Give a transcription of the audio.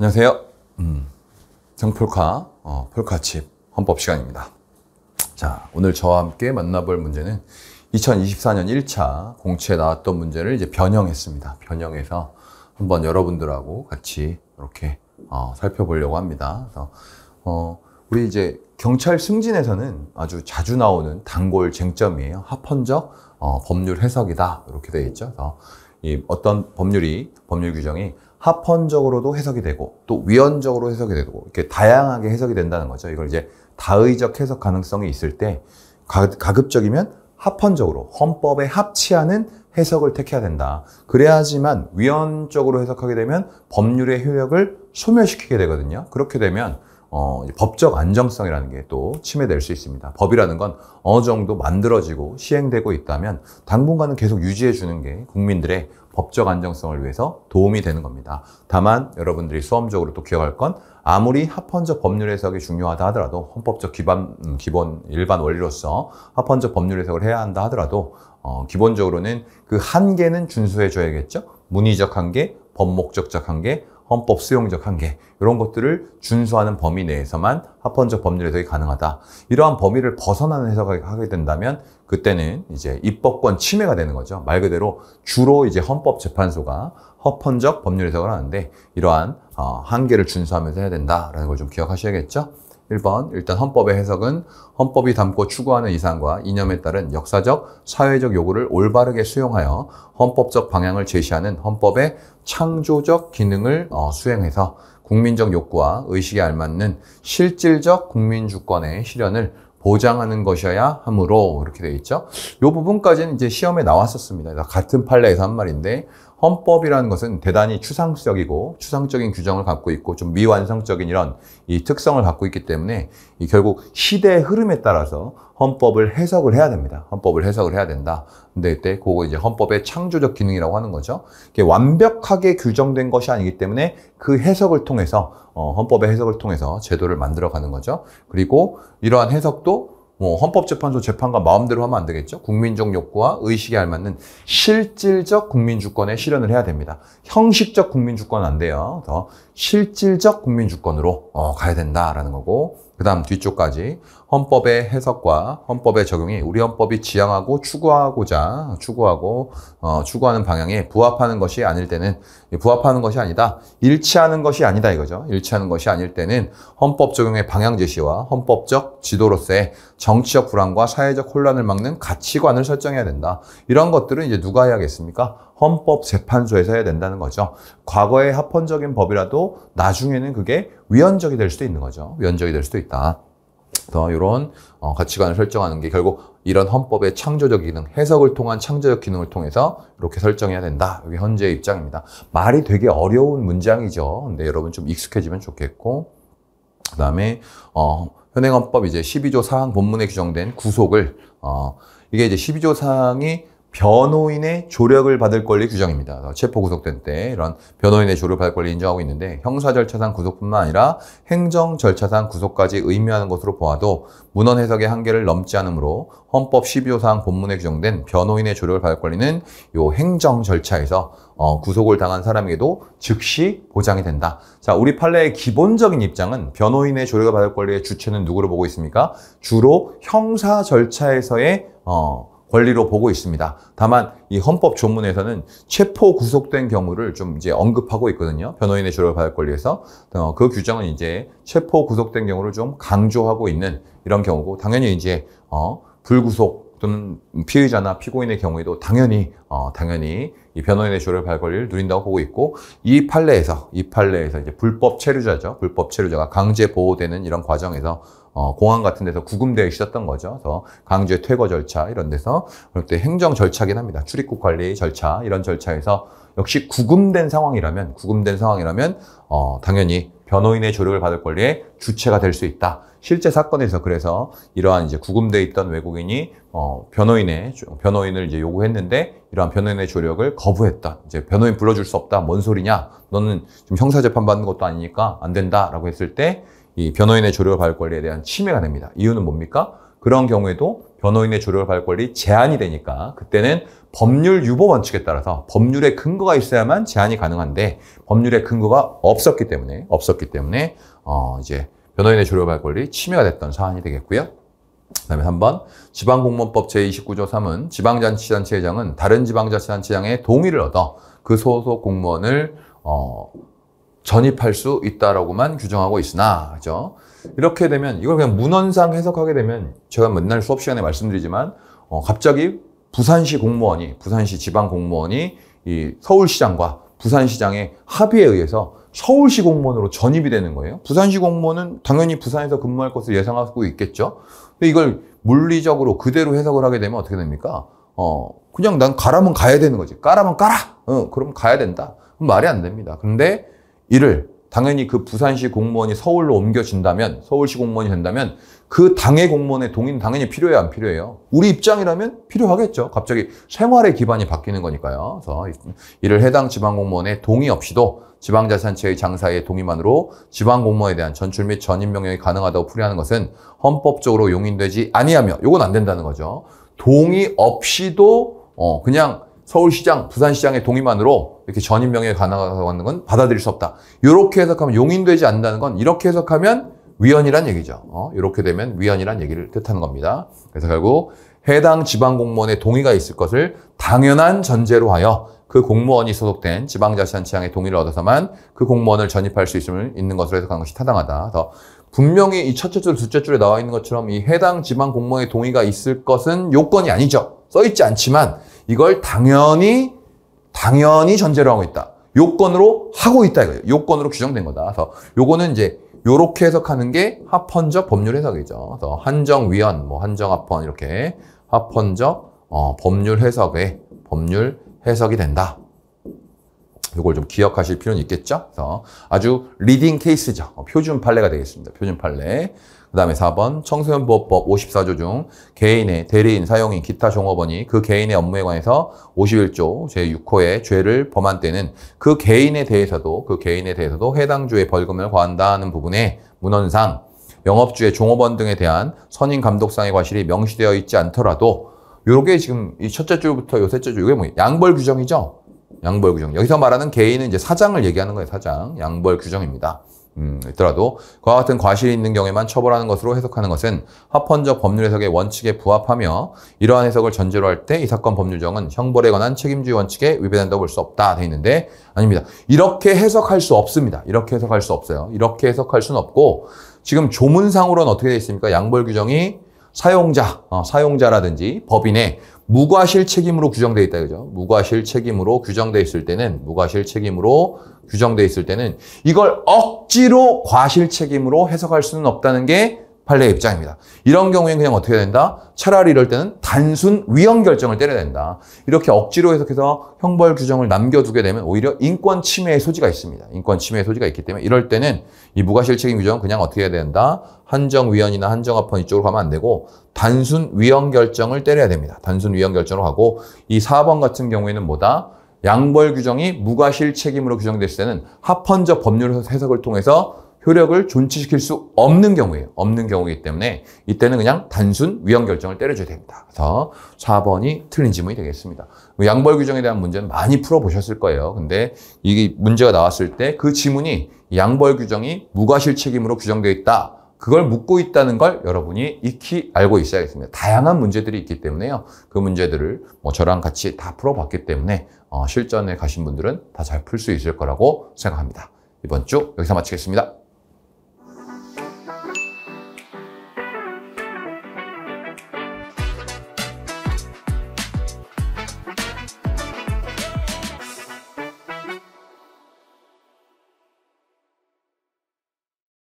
안녕하세요. 음, 정폴카, 어, 폴카칩 헌법 시간입니다. 자, 오늘 저와 함께 만나볼 문제는 2024년 1차 공채에 나왔던 문제를 이제 변형했습니다. 변형해서 한번 여러분들하고 같이 이렇게 어, 살펴보려고 합니다. 그래서 어, 우리 이제 경찰 승진에서는 아주 자주 나오는 단골 쟁점이에요. 합헌적 어, 법률 해석이다 이렇게 되어 있죠. 그래서 이 어떤 법률이 법률 규정이 합헌적으로도 해석이 되고 또 위헌적으로 해석이 되고 이렇게 다양하게 해석이 된다는 거죠. 이걸 이제 다의적 해석 가능성이 있을 때 가급적이면 합헌적으로 헌법에 합치하는 해석을 택해야 된다. 그래야지만 위헌적으로 해석하게 되면 법률의 효력을 소멸시키게 되거든요. 그렇게 되면 어, 법적 안정성이라는 게 또 침해될 수 있습니다. 법이라는 건 어느 정도 만들어지고 시행되고 있다면 당분간은 계속 유지해 주는 게 국민들의 법적 안정성을 위해서 도움이 되는 겁니다. 다만 여러분들이 수험적으로 또 기억할 건 아무리 합헌적 법률 해석이 중요하다 하더라도 헌법적 기반, 음, 기본 일반 원리로서 합헌적 법률 해석을 해야 한다 하더라도 어, 기본적으로는 그 한계는 준수해줘야겠죠? 문의적 한계, 법목적적 한계, 헌법 수용적 한계 이런 것들을 준수하는 범위 내에서만 합헌적 법률 해석이 가능하다. 이러한 범위를 벗어나는 해석을 하게 된다면 그때는 이제 입법권 침해가 되는 거죠. 말 그대로 주로 이제 헌법재판소가 합헌적 법률 해석을 하는데 이러한 어, 한계를 준수하면서 해야 된다라는 걸 좀 기억하셔야겠죠. 1번 일단 헌법의 해석은 헌법이 담고 추구하는 이상과 이념에 따른 역사적, 사회적 요구를 올바르게 수용하여 헌법적 방향을 제시하는 헌법의 창조적 기능을 어, 수행해서 국민적 욕구와 의식에 알맞는 실질적 국민 주권의 실현을 보장하는 것이어야 하므로 이렇게 되어 있죠. 이 부분까지는 이제 시험에 나왔었습니다. 같은 판례에서 한 말인데 헌법이라는 것은 대단히 추상적이고 추상적인 규정을 갖고 있고 좀 미완성적인 이런 이 특성을 갖고 있기 때문에 결국 시대의 흐름에 따라서 헌법을 해석을 해야 됩니다. 헌법을 해석을 해야 된다. 근데 이때 그거 이제 헌법의 창조적 기능이라고 하는 거죠. 이게 완벽하게 규정된 것이 아니기 때문에 그 해석을 통해서 어, 헌법의 해석을 통해서 제도를 만들어 가는 거죠. 그리고 이러한 해석도 뭐 헌법재판소 재판과 마음대로 하면 안 되겠죠. 국민적 욕구와 의식에 알맞는 실질적 국민주권의 실현을 해야 됩니다. 형식적 국민주권은 안 돼요. 더 실질적 국민주권으로 어, 가야 된다라는 거고 그 다음 뒤쪽까지 헌법의 해석과 헌법의 적용이 우리 헌법이 지향하고 추구하고자 추구하고 어, 추구하는 방향에 부합하는 것이 아닐 때는 부합하는 것이 아니다. 일치하는 것이 아니다 이거죠. 일치하는 것이 아닐 때는 헌법 적용의 방향 제시와 헌법적 지도로서의 정치적 불안과 사회적 혼란을 막는 가치관을 설정해야 된다. 이런 것들은 이제 누가 해야겠습니까? 헌법재판소에서 해야 된다는 거죠. 과거의 합헌적인 법이라도 나중에는 그게 위헌적이 될 수도 있는 거죠. 위헌적이 될 수도 있다. 더 이런 어, 가치관을 설정하는 게 결국 이런 헌법의 창조적 기능, 해석을 통한 창조적 기능을 통해서 이렇게 설정해야 된다. 이게 현재의 입장입니다. 말이 되게 어려운 문장이죠. 근데 여러분 좀 익숙해지면 좋겠고 그 다음에 어, 현행헌법 이제 12조 사항 본문에 규정된 구속을 어, 이게 이제 12조 사항이 변호인의 조력을 받을 권리 규정입니다. 체포 구속된 때 이런 변호인의 조력을 받을 권리 인정하고 있는데 형사 절차상 구속뿐만 아니라 행정 절차상 구속까지 의미하는 것으로 보아도 문헌 해석의 한계를 넘지 않으므로 헌법 12조 사항 본문에 규정된 변호인의 조력을 받을 권리는 요 행정 절차에서 어, 구속을 당한 사람에게도 즉시 보장이 된다. 자, 우리 판례의 기본적인 입장은 변호인의 조력을 받을 권리의 주체는 누구를 보고 있습니까? 주로 형사 절차에서의 어, 권리로 보고 있습니다. 다만 이 헌법 조문에서는 체포 구속된 경우를 좀 이제 언급하고 있거든요. 변호인의 주를 받을 권리에서 어, 그 규정은 이제 체포 구속된 경우를 좀 강조하고 있는 이런 경우고 당연히 이제 어, 불구속 또는 피의자나 피고인의 경우에도 당연히 어, 당연히 이 변호인의 주를 받을 권리를 누린다고 보고 있고 이 판례에서 이 판례에서 이제 불법 체류자죠 불법 체류자가 강제 보호되는 이런 과정에서 어, 공항 같은 데서 구금되어 있었던 거죠. 그래서 강제 퇴거 절차 이런 데서 그럴 때 행정 절차긴 합니다. 출입국 관리 절차 이런 절차에서 역시 구금된 상황이라면 구금된 상황이라면 어, 당연히 변호인의 조력을 받을 권리의 주체가 될 수 있다. 실제 사건에서 그래서 이러한 이제 구금돼 있던 외국인이 어, 변호인의 변호인을 이제 요구했는데 이러한 변호인의 조력을 거부했다. 이제 변호인 불러줄 수 없다. 뭔 소리냐? 너는 지금 형사 재판 받는 것도 아니니까 안 된다라고 했을 때이 변호인의 조력 발 권리에 대한 침해가 됩니다. 이유는 뭡니까? 그런 경우에도 변호인의 조력 발 권리 제한이 되니까 그때는 법률 유보 원칙에 따라서 법률의 근거가 있어야만 제한이 가능한데 법률의 근거가 없었기 때문에 없었기 때문에 어 이제 변호인의 조력 발 권리 침해가 됐던 사안이 되겠고요. 그다음에 3번 지방공무원법 제29조 3은 지방자치단체장은 다른 지방자치단체장의 동의를 얻어 그 소속 공무원을 어 전입할 수 있다라고만 규정하고 있으나 그죠? 이렇게 되면 이걸 그냥 문헌상 해석하게 되면 제가 맨날 수업 시간에 말씀드리지만 어, 갑자기 부산시 공무원이 부산시 지방 공무원이 이 서울시장과 부산시장의 합의에 의해서 서울시 공무원으로 전입이 되는 거예요. 부산시 공무원은 당연히 부산에서 근무할 것을 예상하고 있겠죠. 근데 이걸 물리적으로 그대로 해석을 하게 되면 어떻게 됩니까? 어, 그냥 난 가라면 가야 되는 거지. 까라면 까라. 어, 그럼 가야 된다. 말이 안 됩니다. 근데 이를 당연히 그 부산시 공무원이 서울로 옮겨진다면 서울시 공무원이 된다면 그 당의 공무원의 동의는 당연히 필요해요 안 필요해요 우리 입장이라면 필요하겠죠 갑자기 생활의 기반이 바뀌는 거니까요 그래서 이를 해당 지방공무원의 동의 없이도 지방자산체의 장사의 동의만으로 지방공무원에 대한 전출 및 전임명령이 가능하다고 풀이하는 것은 헌법적으로 용인되지 아니하며 이건 안 된다는 거죠 동의 없이도 어 그냥 서울시장, 부산시장의 동의만으로 이렇게 전임명예에 관하는 건 받아들일 수 없다. 이렇게 해석하면 용인되지 않는다는 건 이렇게 해석하면 위헌이란 얘기죠. 어? 이렇게 되면 위헌이란 얘기를 뜻하는 겁니다. 그래서 결국 해당 지방공무원의 동의가 있을 것을 당연한 전제로 하여 그 공무원이 소속된 지방자치단체장의 동의를 얻어서만 그 공무원을 전입할 수 있음을 있는 것으로 해석한 것이 타당하다. 그래서 분명히 이 첫째 줄, 둘째 줄에 나와 있는 것처럼 이 해당 지방공무원의 동의가 있을 것은 요건이 아니죠. 써 있지 않지만 이걸 당연히 당연히 전제로 하고 있다. 요건으로 하고 있다 이거예요. 요건으로 규정된 거다. 그래서 요거는 이제 요렇게 해석하는 게 합헌적 법률 해석이죠. 그래서 한정위헌뭐 한정합헌 이렇게 합헌적 어, 법률 해석의 법률 해석이 된다. 요걸 좀 기억하실 필요는 있겠죠. 그래서 아주 리딩 케이스죠. 어, 표준 판례가 되겠습니다. 표준 판례. 그 다음에 4번 청소년보호법 54조 중 개인의 대리인, 사용인, 기타 종업원이 그 개인의 업무에 관해서 51조 제6호의 죄를 범한 때는 그 개인에 대해서도 그 개인에 대해서도 해당 주의 벌금을 과한다는 부분에 문헌상 영업주의 종업원 등에 대한 선임 감독상의 과실이 명시되어 있지 않더라도 요게 지금 이 첫째 줄부터 요 셋째 줄 이게 뭐 양벌 규정이죠. 양벌 규정. 여기서 말하는 개인은 이제 사장을 얘기하는 거예요, 사장. 양벌 규정입니다. 음, 있더라도 그와 같은 과실이 있는 경우에만 처벌하는 것으로 해석하는 것은 합헌적 법률 해석의 원칙에 부합하며 이러한 해석을 전제로 할 때 이 사건 법률정은 형벌에 관한 책임주의 원칙에 위배된다고 볼 수 없다 돼 있는데 아닙니다. 이렇게 해석할 수 없습니다. 이렇게 해석할 수 없어요. 이렇게 해석할 수는 없고 지금 조문상으로는 어떻게 되어 있습니까? 양벌 규정이 사용자, 어, 사용자라든지 법인의 무과실 책임으로 규정돼 있다 그죠? 무과실 책임으로 규정돼 있을 때는 무과실 책임으로 규정돼 있을 때는 이걸 억지로 과실 책임으로 해석할 수는 없다는 게 판례의 입장입니다. 이런 경우에는 그냥 어떻게 해야 된다? 차라리 이럴 때는 단순 위헌 결정을 때려야 된다. 이렇게 억지로 해석해서 형벌 규정을 남겨두게 되면 오히려 인권 침해의 소지가 있습니다. 인권 침해의 소지가 있기 때문에 이럴 때는 이 무과실책임 규정은 그냥 어떻게 해야 된다? 한정위헌이나 한정합헌 이쪽으로 가면 안 되고 단순 위헌 결정을 때려야 됩니다. 단순 위헌 결정으로 하고 이 4번 같은 경우에는 뭐다? 양벌 규정이 무과실 책임으로 규정됐을 때는 합헌적 법률 해석을 통해서 효력을 존치시킬 수 없는 경우에요. 없는 경우이기 때문에 이때는 그냥 단순 위헌 결정을 때려줘야 됩니다. 그래서 4번이 틀린 지문이 되겠습니다. 양벌 규정에 대한 문제는 많이 풀어보셨을 거예요. 근데 이게 문제가 나왔을 때 그 지문이 양벌 규정이 무과실 책임으로 규정되어 있다. 그걸 묻고 있다는 걸 여러분이 익히 알고 있어야겠습니다. 다양한 문제들이 있기 때문에요. 그 문제들을 뭐 저랑 같이 다 풀어봤기 때문에 어, 실전에 가신 분들은 다 잘 풀 수 있을 거라고 생각합니다. 이번 주 여기서 마치겠습니다.